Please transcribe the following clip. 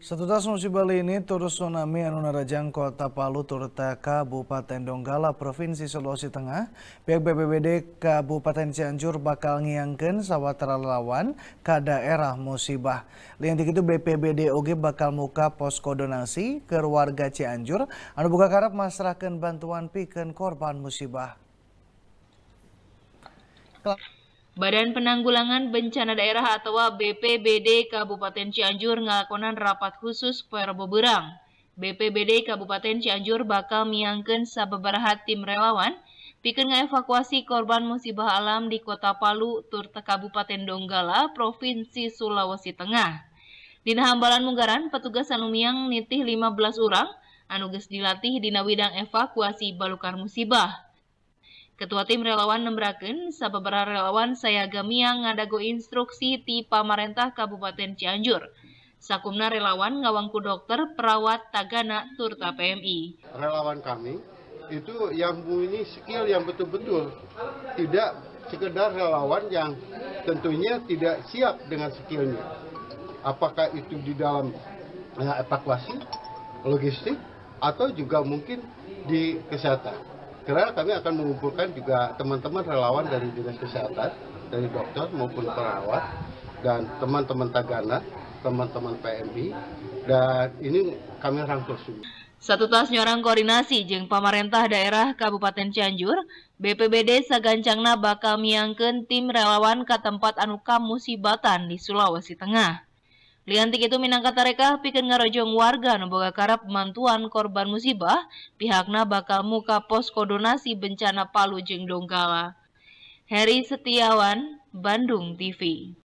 Setutas musibah ini turut tsunami anu narajang kota Palu turta Kabupaten Donggala Provinsi Sulawesi Tengah. Pihak BPBD Kabupaten Cianjur bakal ngiangkan sawatara lawan ke daerah musibah. Lian itu BPBD OG bakal muka posko donasi ke warga Cianjur anu buka karap masyarakat bantuan pikan korban musibah. Kelak. Badan Penanggulangan Bencana Daerah atau BPBD Kabupaten Cianjur ngelakonan rapat khusus berang. BPBD Kabupaten Cianjur bakal miangkan sababaraha tim relawan pikir evakuasi korban musibah alam di Kota Palu, Turta Kabupaten Donggala, Provinsi Sulawesi Tengah. Di Hambalan Munggaran, petugas Sanumiang nitih 15 orang anugas dilatih di nawidang evakuasi balukar musibah. Ketua tim relawan nembraken sababaraha relawan saya sayagamiang ngadago instruksi ti pemerintah Kabupaten Cianjur. Sakumna relawan ngawangku dokter, perawat, tagana, turta PMI. Relawan kami itu yang punya skill yang betul-betul tidak sekedar relawan yang tentunya tidak siap dengan skillnya. Apakah itu di dalam ya, evakuasi, logistik, atau juga mungkin di kesehatan segera kami akan mengumpulkan juga teman-teman relawan dari dinas kesehatan, dari dokter maupun perawat, dan teman-teman Tagana, teman-teman PMI, dan ini kami rangkul semua. Satu tas nyorang koordinasi jeng pemerintah daerah Kabupaten Cianjur, BPBD Sagancangna bakal miangkan tim relawan ke tempat anu musibatan di Sulawesi Tengah. Liantik itu minangkatareka pikir ngarojong warga nembaga boga karep mantuan korban musibah, pihakna bakal muka posko donasi bencana Palu jeung Donggala. Heri Setiawan, Bandung TV